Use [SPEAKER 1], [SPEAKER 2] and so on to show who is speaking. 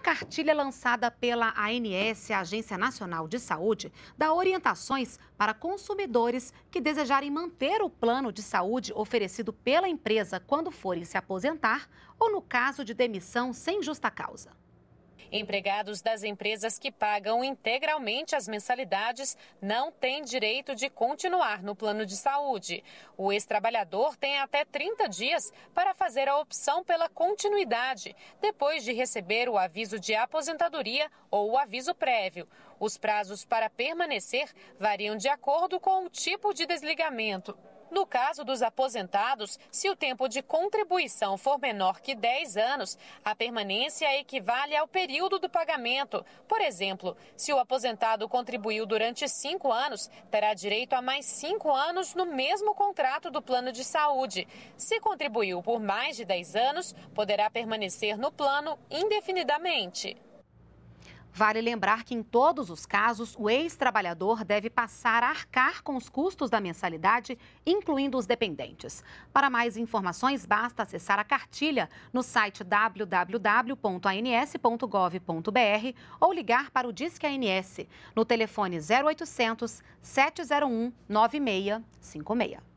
[SPEAKER 1] Uma cartilha lançada pela ANS, a Agência Nacional de Saúde, dá orientações para consumidores que desejarem manter o plano de saúde oferecido pela empresa quando forem se aposentar ou no caso de demissão sem justa causa.
[SPEAKER 2] Empregados das empresas que pagam integralmente as mensalidades não têm direito de continuar no plano de saúde. O ex-trabalhador tem até 30 dias para fazer a opção pela continuidade, depois de receber o aviso de aposentadoria ou o aviso prévio. Os prazos para permanecer variam de acordo com o tipo de desligamento. No caso dos aposentados, se o tempo de contribuição for menor que 10 anos, a permanência equivale ao período do pagamento. Por exemplo, se o aposentado contribuiu durante 5 anos, terá direito a mais 5 anos no mesmo contrato do plano de saúde. Se contribuiu por mais de 10 anos, poderá permanecer no plano indefinidamente.
[SPEAKER 1] Vale lembrar que, em todos os casos, o ex-trabalhador deve passar a arcar com os custos da mensalidade, incluindo os dependentes. Para mais informações, basta acessar a cartilha no site www.ans.gov.br ou ligar para o Disque ANS no telefone 0800 701 9656.